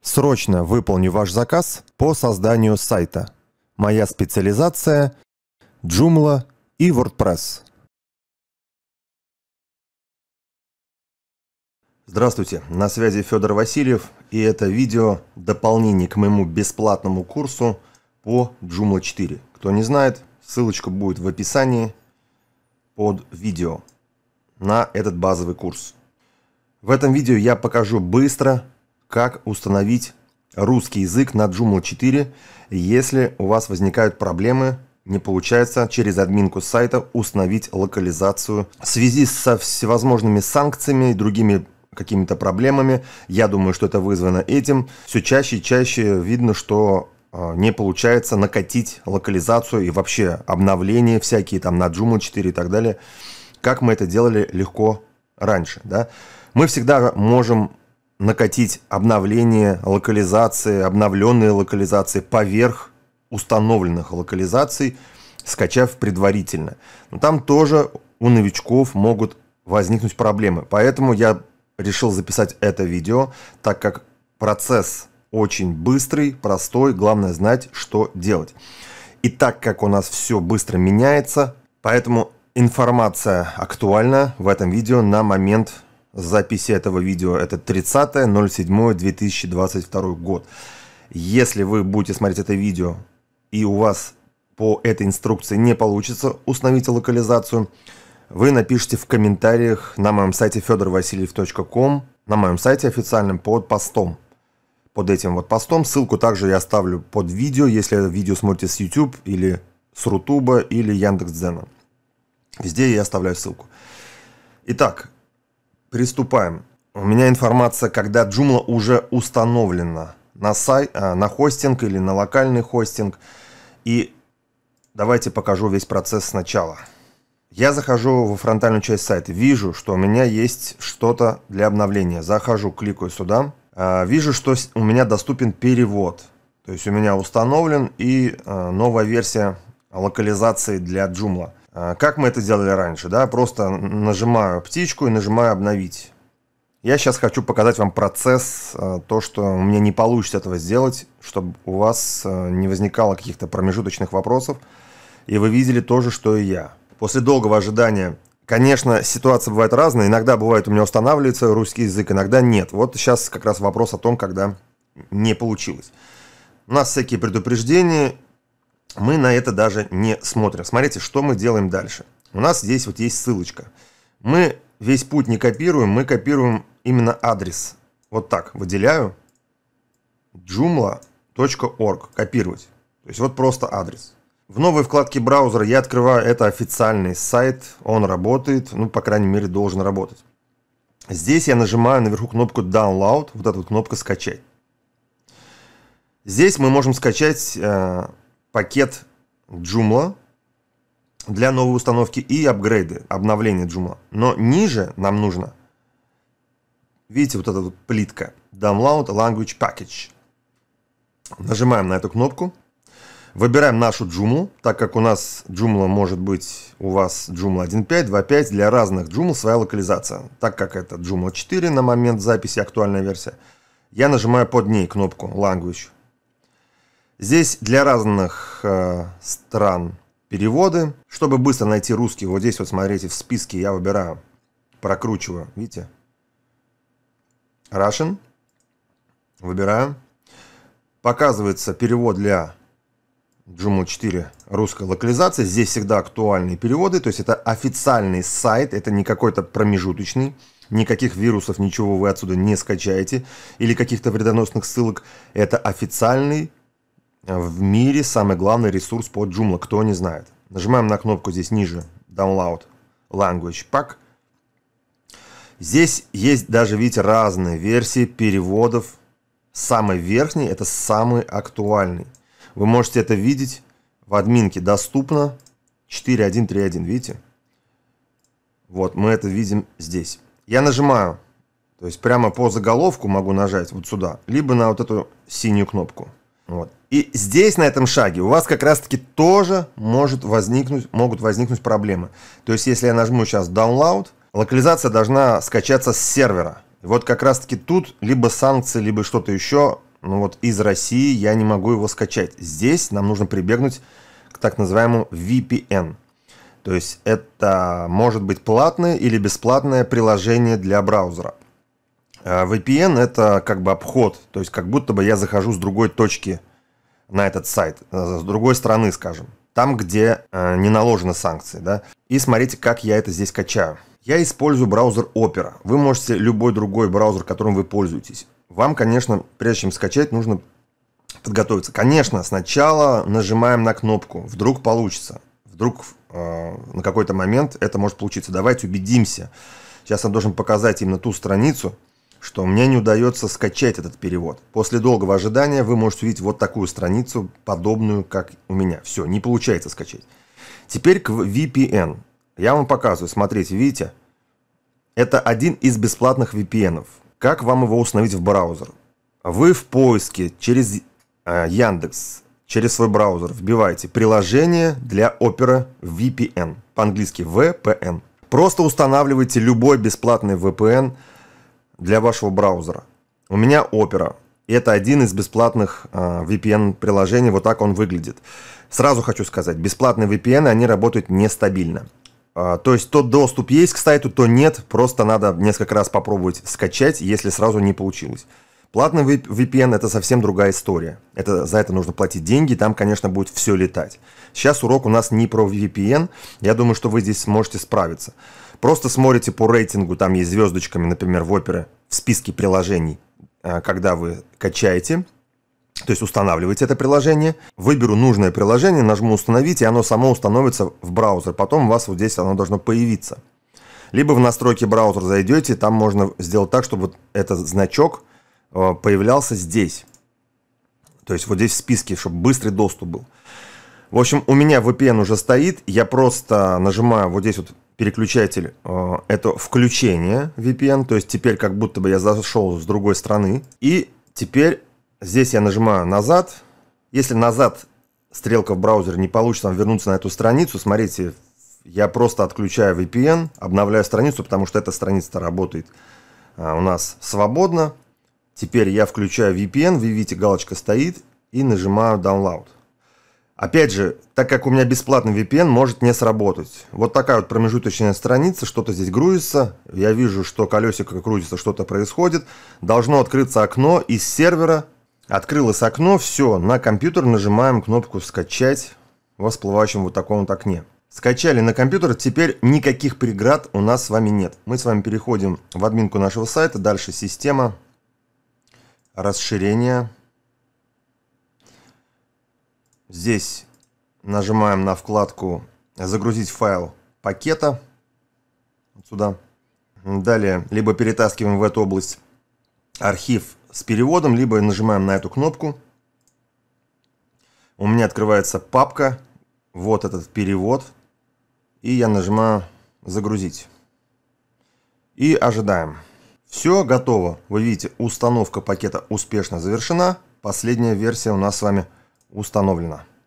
Срочно выполню ваш заказ по созданию сайта. Моя специализация – Joomla и WordPress. Здравствуйте, на связи Федор Васильев, и это видео – дополнение к моему бесплатному курсу по Joomla 4. Кто не знает, ссылочка будет в описании под видео на этот базовый курс. В этом видео я покажу быстро – как установить русский язык на Joomla 4, если у вас возникают проблемы, не получается через админку сайта установить локализацию. В связи со всевозможными санкциями и другими какими-то проблемами, я думаю, что это вызвано этим, все чаще и чаще видно, что а, не получается накатить локализацию и вообще обновления всякие там на Joomla 4 и так далее, как мы это делали легко раньше. Да? Мы всегда можем накатить обновление локализации, обновленные локализации поверх установленных локализаций, скачав предварительно. Но там тоже у новичков могут возникнуть проблемы. Поэтому я решил записать это видео, так как процесс очень быстрый, простой, главное знать, что делать. И так как у нас все быстро меняется, поэтому информация актуальна в этом видео на момент записи этого видео это 30.07.2022 год. Если вы будете смотреть это видео и у вас по этой инструкции не получится установить локализацию, вы напишите в комментариях на моем сайте fedorvasiliev.com, на моем сайте официальным под постом. Под этим вот постом. Ссылку также я оставлю под видео, если это видео смотрите с YouTube или с Рутуба или Яндекс.Дзена. Везде я оставляю ссылку. Итак, Приступаем. У меня информация, когда Joomla уже установлена на, сай, э, на хостинг или на локальный хостинг. И давайте покажу весь процесс сначала. Я захожу во фронтальную часть сайта, вижу, что у меня есть что-то для обновления. Захожу, кликаю сюда, э, вижу, что у меня доступен перевод. То есть у меня установлен и э, новая версия локализации для Joomla. А, как мы это делали раньше, да? Просто нажимаю птичку и нажимаю обновить. Я сейчас хочу показать вам процесс, а, то, что у меня не получится этого сделать, чтобы у вас а, не возникало каких-то промежуточных вопросов, и вы видели то же, что и я. После долгого ожидания, конечно, ситуация бывает разная, иногда бывает у меня устанавливается русский язык, иногда нет. Вот сейчас как раз вопрос о том, когда не получилось. У нас всякие предупреждения, мы на это даже не смотрим. Смотрите, что мы делаем дальше. У нас здесь вот есть ссылочка. Мы весь путь не копируем, мы копируем именно адрес. Вот так выделяю joomla.org. Копировать. То есть вот просто адрес. В новой вкладке браузера я открываю это официальный сайт. Он работает, ну, по крайней мере, должен работать. Здесь я нажимаю наверху кнопку Download, вот эта вот кнопка «Скачать». Здесь мы можем скачать э, пакет Joomla для новой установки и апгрейды, обновление Joomla. Но ниже нам нужно, видите, вот эта вот плитка Download Language Package. Нажимаем на эту кнопку, выбираем нашу Joomla, так как у нас Joomla может быть у вас Joomla 1.5, 2.5, для разных Joomla своя локализация. Так как это Joomla 4 на момент записи, актуальная версия, я нажимаю под ней кнопку Language Здесь для разных э, стран переводы. Чтобы быстро найти русский, вот здесь вот смотрите, в списке я выбираю, прокручиваю, видите? Russian. Выбираю. Показывается перевод для Joomla 4 русской локализации. Здесь всегда актуальные переводы, то есть это официальный сайт, это не какой-то промежуточный. Никаких вирусов, ничего вы отсюда не скачаете или каких-то вредоносных ссылок. Это официальный в мире самый главный ресурс по Joomla, кто не знает. Нажимаем на кнопку здесь ниже Download Language Pack. Здесь есть даже, видите, разные версии переводов. Самый верхний – это самый актуальный. Вы можете это видеть в админке. Доступно 4.1.3.1, видите? Вот, мы это видим здесь. Я нажимаю, то есть прямо по заголовку могу нажать вот сюда, либо на вот эту синюю кнопку – вот. И здесь, на этом шаге, у вас как раз-таки тоже может возникнуть, могут возникнуть проблемы. То есть, если я нажму сейчас Download, локализация должна скачаться с сервера. И вот как раз-таки тут либо санкции, либо что-то еще, ну вот из России я не могу его скачать. Здесь нам нужно прибегнуть к так называемому VPN. То есть это может быть платное или бесплатное приложение для браузера. А, VPN это как бы обход, то есть как будто бы я захожу с другой точки на этот сайт, э, с другой стороны, скажем, там, где э, не наложены санкции, да. И смотрите, как я это здесь качаю. Я использую браузер Opera. Вы можете любой другой браузер, которым вы пользуетесь. Вам, конечно, прежде чем скачать, нужно подготовиться. Конечно, сначала нажимаем на кнопку. Вдруг получится. Вдруг э, на какой-то момент это может получиться. Давайте убедимся. Сейчас я должен показать именно ту страницу, что мне не удается скачать этот перевод. После долгого ожидания вы можете увидеть вот такую страницу, подобную, как у меня. Все, не получается скачать. Теперь к VPN. Я вам показываю, смотрите, видите? Это один из бесплатных VPN. Как вам его установить в браузер? Вы в поиске через э, Яндекс, через свой браузер вбиваете приложение для Opera VPN, по-английски VPN. Просто устанавливайте любой бесплатный VPN – для вашего браузера. У меня Opera. это один из бесплатных э, а, VPN-приложений. Вот так он выглядит. Сразу хочу сказать, бесплатные VPN, они работают нестабильно. Э, то есть, то доступ есть к сайту, то нет. Просто надо несколько раз попробовать скачать, если сразу не получилось. Платный VPN это совсем другая история. Это, за это нужно платить деньги, там, конечно, будет все летать. Сейчас урок у нас не про VPN, я думаю, что вы здесь сможете справиться. Просто смотрите по рейтингу, там есть звездочками, например, в опере, в списке приложений, э, когда вы качаете, то есть устанавливаете это приложение, выберу нужное приложение, нажму «Установить», и оно само установится в браузер. Потом у вас вот здесь оно должно появиться. Либо в настройки браузера зайдете, там можно сделать так, чтобы этот значок – Э, появлялся здесь. То есть вот здесь в списке, чтобы быстрый доступ был. В общем, у меня VPN уже стоит. Я просто нажимаю вот здесь вот переключатель. Э, это включение VPN. То есть теперь как будто бы я зашел с другой страны. И теперь здесь я нажимаю назад. Если назад стрелка в браузер не получится вернуться на эту страницу, смотрите, я просто отключаю VPN, обновляю страницу, потому что эта страница работает э, у нас свободно. Теперь я включаю VPN, вы видите, галочка стоит, и нажимаю Download. Опять же, так как у меня бесплатный VPN, может не сработать. Вот такая вот промежуточная страница, что-то здесь грузится. Я вижу, что колесико крутится, что-то происходит. Должно открыться окно из сервера. Открылось окно, все, на компьютер нажимаем кнопку «Скачать» в всплывающем вот таком вот окне. Скачали на компьютер, теперь никаких преград у нас с вами нет. Мы с вами переходим в админку нашего сайта, дальше «Система», расширение. Здесь нажимаем на вкладку «Загрузить файл пакета». Вот сюда. Далее, либо перетаскиваем в эту область архив с переводом, либо нажимаем на эту кнопку. У меня открывается папка, вот этот перевод, и я нажимаю «Загрузить». И ожидаем. Все готово. Вы видите, установка пакета успешно завершена. Последняя версия у нас с вами установлена.